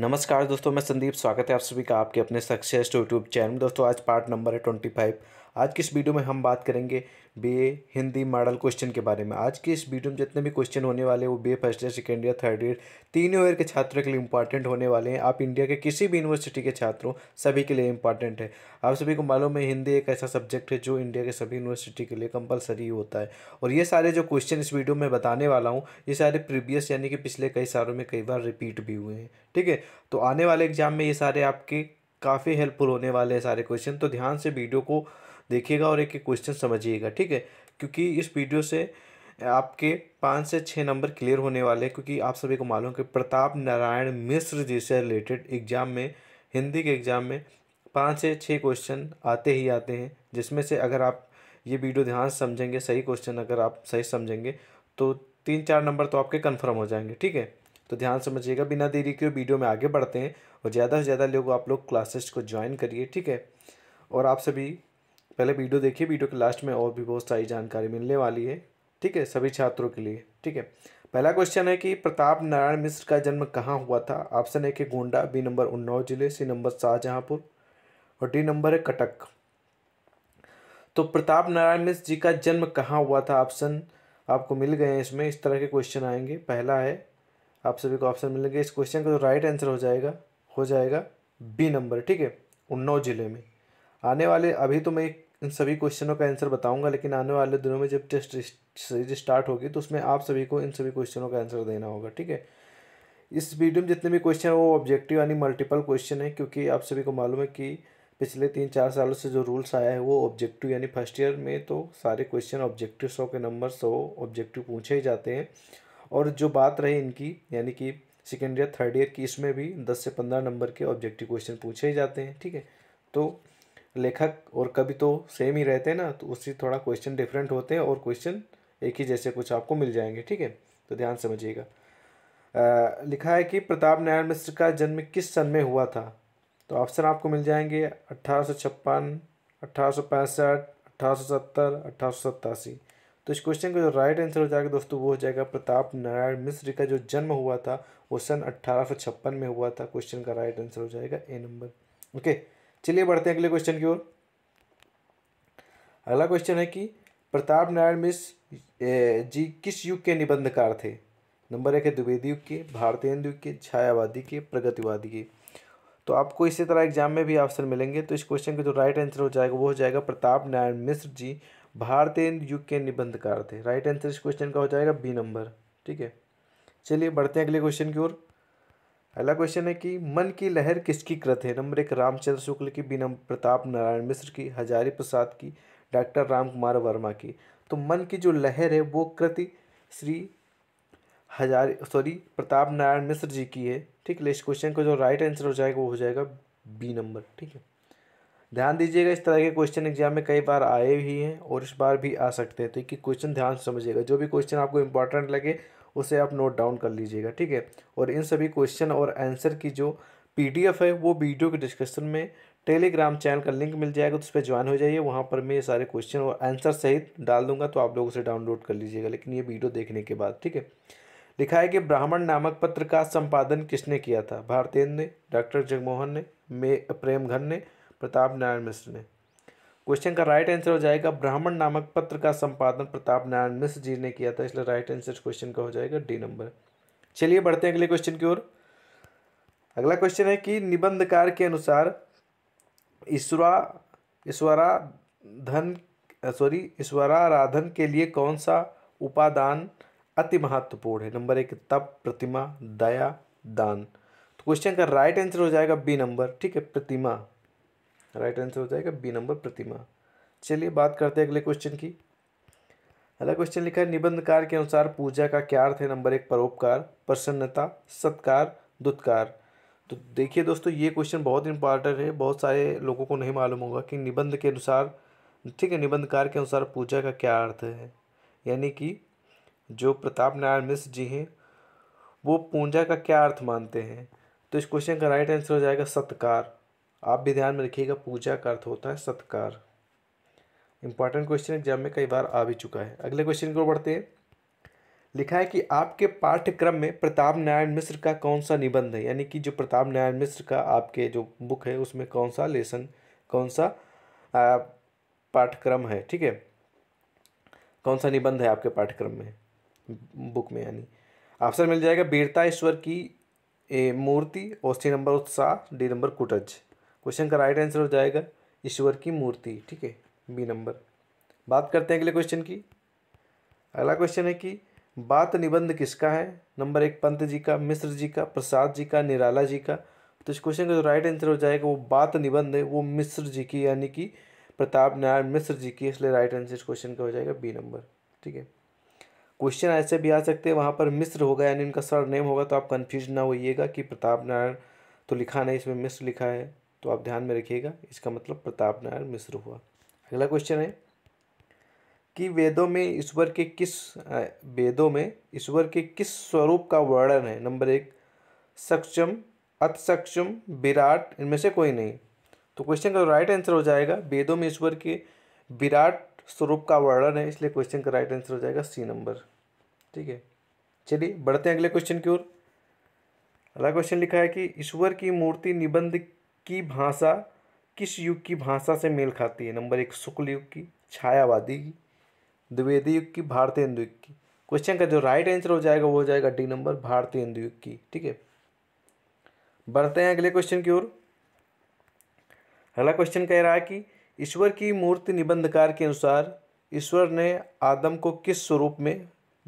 नमस्कार दोस्तों मैं संदीप स्वागत है आप सभी का आपके अपने सक्सेस यूट्यूब चैनल में दोस्तों आज पार्ट नंबर है ट्वेंटी फाइव आज की इस वीडियो में हम बात करेंगे बे हिंदी मॉडल क्वेश्चन के बारे में आज के इस वीडियो में जितने भी क्वेश्चन होने वाले हैं वो बे first year second year third year तीनों ईयर के छात्रों के लिए इंपॉर्टेंट होने वाले हैं आप इंडिया के किसी भी यूनिवर्सिटी के छात्रों सभी के लिए इंपॉर्टेंट है आप सभी को मालूम है हिंदी एक ऐसा सब्जेक्ट है जो इंडिया के सभी यूनिवर्सिटी के लिए कंपलसरी होता है और ये सारे जो क्वेश्चन इस वीडियो में बताने वाला हूँ ये सारे प्रीवियस यानी कि पिछले कई सालों में कई बार रिपीट भी हुए हैं ठीक है तो आने वाले एग्जाम में ये सारे आपके काफ़ी हेल्पफुल होने वाले हैं सारे क्वेश्चन तो ध्यान से वीडियो को देखिएगा और एक एक क्वेश्चन समझिएगा ठीक है क्योंकि इस वीडियो से आपके पाँच से छः नंबर क्लियर होने वाले हैं क्योंकि आप सभी को मालूम कि प्रताप नारायण मिश्र जी से रिलेटेड एग्जाम में हिंदी के एग्ज़ाम में पाँच से छः क्वेश्चन आते ही आते हैं जिसमें से अगर आप ये वीडियो ध्यान से समझेंगे सही क्वेश्चन अगर आप सही समझेंगे तो तीन चार नंबर तो आपके कन्फर्म हो जाएंगे ठीक है तो ध्यान समझिएगा बिना देरी के वीडियो में आगे बढ़ते हैं और ज़्यादा से ज़्यादा लोग आप लोग क्लासेस को ज्वाइन करिए ठीक है और आप सभी पहले वीडियो देखिए वीडियो के लास्ट में और भी बहुत सारी जानकारी मिलने वाली है ठीक है सभी छात्रों के लिए ठीक है पहला क्वेश्चन है कि प्रताप नारायण मिश्र का जन्म कहाँ हुआ था ऑप्शन है कि गोंडा बी नंबर उन्नाव जिले सी नंबर शाहजहाँपुर और डी नंबर है कटक तो प्रताप नारायण मिश्र जी का जन्म कहाँ हुआ था ऑप्शन आपको मिल गए हैं इसमें इस तरह के क्वेश्चन आएंगे पहला है आप सभी को ऑप्शन मिलेंगे इस क्वेश्चन का जो राइट आंसर हो जाएगा हो जाएगा बी नंबर ठीक है उन्नाव जिले में आने वाले अभी तो मैं इन सभी क्वेश्चनों का आंसर बताऊंगा लेकिन आने वाले दिनों में जब टेस्ट सीरीज स्टार्ट होगी तो उसमें आप सभी को इन सभी क्वेश्चनों का आंसर देना होगा ठीक है इस वीडियो में जितने भी क्वेश्चन हैं वो ऑब्जेक्टिव यानी मल्टीपल क्वेश्चन है क्योंकि आप सभी को मालूम है कि पिछले तीन चार सालों से जो रूल्स आया है वो ऑब्जेक्टिव यानी फर्स्ट ईयर में तो सारे क्वेश्चन ऑब्जेक्टिव सौ के नंबर सौ ऑब्जेक्टिव पूछे ही जाते हैं और जो बात रही इनकी यानी कि सेकेंड ईयर थर्ड ईयर की इसमें भी दस से पंद्रह नंबर के ऑब्जेक्टिव क्वेश्चन पूछे ही जाते हैं ठीक है तो लेखक और कभी तो सेम ही रहते हैं ना तो उससे थोड़ा क्वेश्चन डिफरेंट होते हैं और क्वेश्चन एक ही जैसे कुछ आपको मिल जाएंगे ठीक है तो ध्यान समझिएगा लिखा है कि प्रताप नारायण मिश्र का जन्म किस सन में हुआ था तो ऑप्शन आपको मिल जाएंगे अट्ठारह सौ छप्पन अट्ठारह सौ पैंसठ अट्ठारह सौ सत्तर अट्ठारह सौ सत्तासी तो इस क्वेश्चन का जो राइट आंसर हो जाएगा दोस्तों वो हो जाएगा प्रताप नारायण मिश्र का जो जन्म हुआ था वो सन अट्ठारह में हुआ था क्वेश्चन का राइट आंसर हो जाएगा ए नंबर ओके चलिए बढ़ते हैं अगले क्वेश्चन की ओर अगला क्वेश्चन है कि प्रताप नारायण मिश्र जी किस युग के निबंधकार थे नंबर एक है द्विवेदी युग के भारतीय युग के छायावादी के प्रगतिवादी के तो आपको इसी तरह एग्जाम में भी ऑप्शन मिलेंगे तो इस क्वेश्चन का जो राइट आंसर हो जाएगा वो हो जाएगा प्रताप नारायण मिश्र जी भारतीय युग के निबंधकार थे राइट आंसर इस क्वेश्चन का हो जाएगा बी नंबर ठीक है चलिए बढ़ते हैं अगले क्वेश्चन की ओर अगला क्वेश्चन है कि मन की लहर किसकी कृत है नंबर एक रामचंद्र शुक्ल की बीनम प्रताप नारायण मिश्र की हजारी प्रसाद की डॉक्टर राम कुमार वर्मा की तो मन की जो लहर है वो कृति श्री हजार सॉरी प्रताप नारायण मिश्र जी की है ठीक है इस क्वेश्चन का जो राइट आंसर हो जाएगा वो हो जाएगा बी नंबर ठीक है ध्यान दीजिएगा इस तरह के क्वेश्चन एग्जाम में कई बार आए भी हैं और इस बार भी आ सकते हैं तो एक क्वेश्चन ध्यान समझिएगा जो भी क्वेश्चन आपको इंपॉर्टेंट लगे उसे आप नोट डाउन कर लीजिएगा ठीक है और इन सभी क्वेश्चन और आंसर की जो पीडीएफ है वो वीडियो के डिस्क्रिप्शन में टेलीग्राम चैनल का लिंक मिल जाएगा तो उस पर ज्वाइन हो जाइए वहाँ पर मैं ये सारे क्वेश्चन और आंसर सहित डाल दूंगा तो आप लोग उसे डाउनलोड कर लीजिएगा लेकिन ये वीडियो देखने के बाद ठीक है लिखा है कि ब्राह्मण नामक पत्र का संपादन किसने किया था भारतेंद्र ने डॉक्टर जगमोहन ने मे प्रेमघन ने प्रताप नारायण मिश्र ने क्वेश्चन का राइट आंसर हो जाएगा ब्राह्मण नामक पत्र का संपादन प्रताप नारायण मिश्र जी ने किया था इसलिए राइट आंसर क्वेश्चन का हो जाएगा डी नंबर चलिए बढ़ते हैं अगले क्वेश्चन की ओर अगला क्वेश्चन है कि निबंधकार के अनुसार ईश्वरा ईश्वरा धन सॉरी ईश्वराराधन के लिए कौन सा उपादान अति महत्वपूर्ण है नंबर एक तप प्रतिमा दया दान तो क्वेश्चन का राइट आंसर हो जाएगा बी नंबर ठीक है प्रतिमा राइट आंसर हो जाएगा बी नंबर प्रतिमा चलिए बात करते हैं अगले क्वेश्चन की अगला क्वेश्चन लिखा है निबंधकार के अनुसार पूजा का क्या अर्थ है नंबर एक परोपकार प्रसन्नता सत्कार दुत्कार तो देखिए दोस्तों ये क्वेश्चन बहुत इंपॉर्टेंट है बहुत सारे लोगों को नहीं मालूम होगा कि निबंध के अनुसार ठीक है निबंधकार के अनुसार पूजा का क्या अर्थ है यानी कि जो प्रताप नारायण मिश्र जी हैं वो पूजा का क्या अर्थ मानते हैं तो इस क्वेश्चन का राइट आंसर हो जाएगा सत्कार आप भी ध्यान में रखिएगा पूजा का अर्थ होता है सत्कार इंपॉर्टेंट क्वेश्चन एग्जाम में कई बार आ भी चुका है अगले क्वेश्चन को बढ़ते हैं लिखा है कि आपके पाठ्यक्रम में प्रताप नारायण मिश्र का कौन सा निबंध है यानी कि जो प्रताप नारायण मिश्र का आपके जो बुक है उसमें कौन सा लेसन कौन सा पाठ्यक्रम है ठीक है कौन सा निबंध है आपके पाठ्यक्रम में बुक में यानी ऑप्शन मिल जाएगा वीरता ईश्वर की मूर्ति और सी नंबर उत्साह डी नंबर कुटज क्वेश्चन का राइट आंसर हो जाएगा ईश्वर की मूर्ति ठीक है बी नंबर बात करते हैं अगले क्वेश्चन की अगला क्वेश्चन है कि बात निबंध किसका है नंबर एक पंत जी का मिश्र जी का प्रसाद जी का निराला जी का तो इस क्वेश्चन का जो राइट आंसर हो जाएगा वो बात निबंध है वो मिश्र जी की यानी कि प्रताप नारायण मिश्र जी की इसलिए राइट आंसर इस क्वेश्चन का हो जाएगा बी नंबर ठीक है क्वेश्चन ऐसे भी आ सकते हैं वहाँ पर मिश्र होगा यानी उनका सर नेम होगा तो आप कन्फ्यूज ना होइएगा कि प्रताप नारायण तो लिखा नहीं इसमें मिश्र लिखा है तो आप ध्यान में रखिएगा इसका मतलब प्रताप नारायण मिश्र हुआ अगला क्वेश्चन है कि वेदों में ईश्वर के किस वेदों में ईश्वर के किस स्वरूप का वर्णन है नंबर एक सक्षम अत सक्षम विराट इनमें से कोई नहीं तो क्वेश्चन का राइट आंसर हो जाएगा वेदों में ईश्वर के विराट स्वरूप का वर्णन है इसलिए क्वेश्चन का राइट आंसर हो जाएगा सी नंबर ठीक है चलिए बढ़ते हैं अगले क्वेश्चन की ओर अगला क्वेश्चन लिखा है कि ईश्वर की मूर्ति निबंध की भाषा किस युग की भाषा से मेल खाती है नंबर एक शुक्ल युग की छायावादी की द्विवेदी युग की भारतीय हिंदू युग की क्वेश्चन का जो राइट आंसर हो जाएगा वो हो जाएगा डी नंबर भारतीय हिंदू युग की ठीक है बढ़ते हैं अगले क्वेश्चन की ओर अगला क्वेश्चन कह रहा है कि ईश्वर की मूर्ति निबंधकार के अनुसार ईश्वर ने आदम को किस स्वरूप में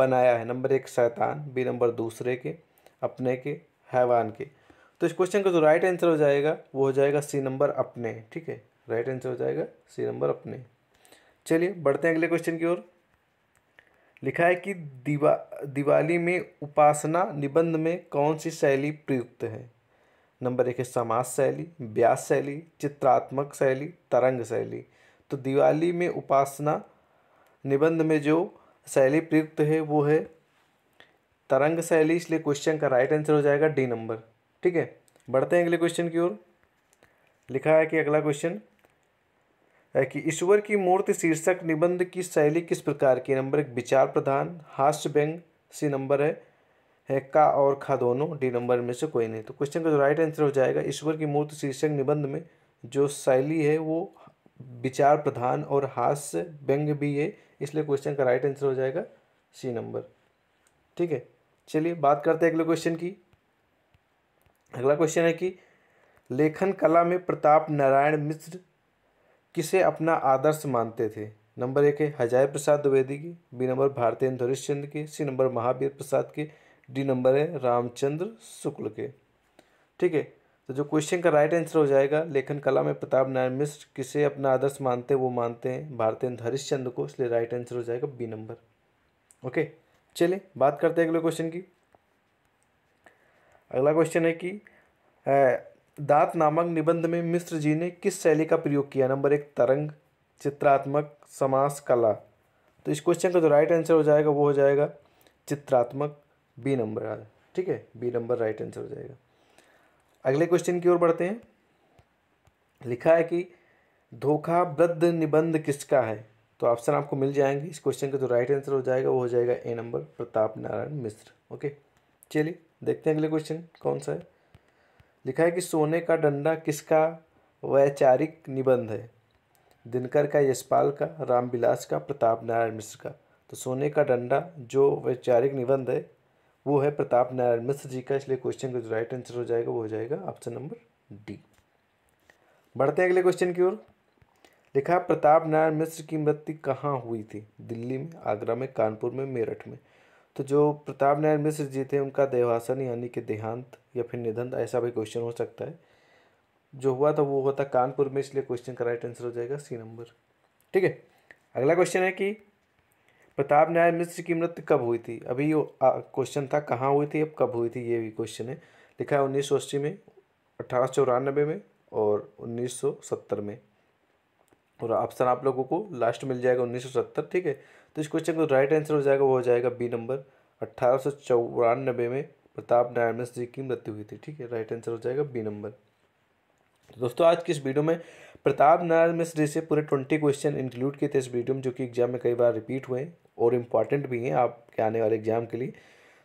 बनाया है नंबर एक शैतान बी नंबर दूसरे के अपने के हैवान के तो इस क्वेश्चन का जो राइट आंसर हो जाएगा वो हो जाएगा सी नंबर अपने ठीक है राइट आंसर हो जाएगा सी नंबर अपने चलिए बढ़ते हैं अगले क्वेश्चन की ओर लिखा है कि दिवा दिवाली में उपासना निबंध में कौन सी शैली प्रयुक्त है नंबर एक है समाज शैली व्यास शैली चित्रात्मक शैली तरंग शैली तो दिवाली में उपासना निबंध में जो शैली प्रयुक्त है वो है तरंग शैली इसलिए क्वेश्चन का राइट आंसर हो जाएगा डी नंबर ठीक है बढ़ते हैं अगले क्वेश्चन की ओर लिखा है कि अगला क्वेश्चन है कि ईश्वर की मूर्ति शीर्षक निबंध की शैली किस प्रकार की नंबर एक विचार प्रधान हास्य व्यंग सी नंबर है है का और खा दोनों डी नंबर में से कोई नहीं तो क्वेश्चन का जो राइट आंसर हो जाएगा ईश्वर की मूर्ति शीर्षक निबंध में जो शैली है वो विचार प्रधान और हास्य व्यंग भी है इसलिए क्वेश्चन का राइट आंसर हो जाएगा सी नंबर ठीक है चलिए बात करते हैं अगले क्वेश्चन की अगला क्वेश्चन है कि लेखन कला में प्रताप नारायण मिश्र किसे अपना आदर्श मानते थे नंबर एक है हजाय प्रसाद द्विवेदी की बी नंबर भारतीय हरिश्चंद्र के सी नंबर महावीर प्रसाद के डी नंबर है रामचंद्र शुक्ल के ठीक है तो जो क्वेश्चन का राइट आंसर हो जाएगा लेखन कला में प्रताप नारायण मिश्र किसे अपना आदर्श मानते हैं वो मानते हैं भारतेंद्र चंद्र को इसलिए राइट आंसर हो जाएगा बी नंबर ओके चलिए बात करते हैं अगले क्वेश्चन की अगला क्वेश्चन है कि दात नामक निबंध में मिश्र जी ने किस शैली का प्रयोग किया नंबर एक तरंग चित्रात्मक समास कला तो इस क्वेश्चन का जो राइट आंसर हो जाएगा वो हो जाएगा चित्रात्मक बी नंबर ठीक है बी नंबर राइट आंसर हो जाएगा अगले क्वेश्चन की ओर बढ़ते हैं लिखा है कि धोखा वृद्ध निबंध किसका है तो ऑप्शन आपको मिल जाएंगे इस क्वेश्चन का जो राइट आंसर हो जाएगा वो हो जाएगा A number Pratap Narayan Mishra okay चलिए देखते हैं अगले क्वेश्चन कौन सा है लिखा है कि सोने का डंडा किसका वैचारिक निबंध है दिनकर का यशपाल का रामविलास का प्रताप नारायण मिश्र का तो सोने का डंडा जो वैचारिक निबंध है वो है प्रताप नारायण मिश्र जी का इसलिए क्वेश्चन का जो राइट आंसर हो जाएगा वो हो जाएगा ऑप्शन नंबर डी बढ़ते हैं अगले क्वेश्चन की ओर लिखा प्रताप नारायण मिश्र की मृत्यु कहाँ हुई थी दिल्ली में आगरा में कानपुर में मेरठ में तो जो प्रताप नारायण मिश्र जी थे उनका देहासन यानी कि देहांत या फिर निधन ऐसा भी क्वेश्चन हो सकता है जो हुआ था वो हुआ था कानपुर में इसलिए क्वेश्चन का राइट आंसर हो जाएगा सी नंबर ठीक है अगला क्वेश्चन है कि प्रताप नारायण मिश्र की मृत्यु कब हुई थी अभी वो क्वेश्चन था कहाँ हुई थी अब कब हुई थी ये भी क्वेश्चन है लिखा है उन्नीस सौ अस्सी में अठारह सौ में और उन्नीस सौ सत्तर में और ऑप्शन आप लोगों को लास्ट मिल जाएगा उन्नीस सौ सत्तर ठीक है तो इस क्वेश्चन का राइट आंसर हो जाएगा वो हो जाएगा बी नंबर अट्ठारह में प्रताप नारायण मिश्र जी की मृत्यु हुई थी ठीक है राइट आंसर हो जाएगा बी नंबर तो दोस्तों आज की इस वीडियो में प्रताप नारायण मिश्र जी से पूरे ट्वेंटी क्वेश्चन इंक्लूड किए थे इस वीडियो में जो कि एग्जाम में कई बार रिपीट हुए हैं और इम्पॉर्टेंट भी हैं आपके आने वाले एग्जाम के लिए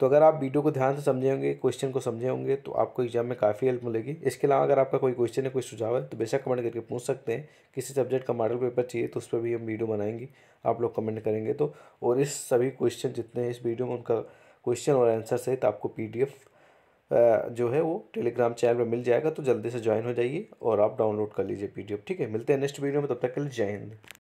तो अगर आप वीडियो को ध्यान से समझे होंगे क्वेश्चन को समझे होंगे तो आपको एग्जाम में काफ़ी हेल्प मिलेगी इसके अलावा अगर आपका कोई क्वेश्चन है कोई सुझाव है तो बेशक कमेंट करके पूछ सकते हैं किसी सब्जेक्ट का मॉडल पेपर चाहिए तो उस पर भी हम वीडियो बनाएंगे आप लोग कमेंट करेंगे तो और इस सभी क्वेश्चन जितने इस वीडियो में उनका क्वेश्चन और आंसर सहित आपको पी जो है वो टेलीग्राम चैनल पर मिल जाएगा तो जल्दी से ज्वाइन हो जाइए और आप डाउनलोड कर लीजिए पी ठीक है मिलते हैं नेक्स्ट वीडियो में तब तक के लिए जय हिंद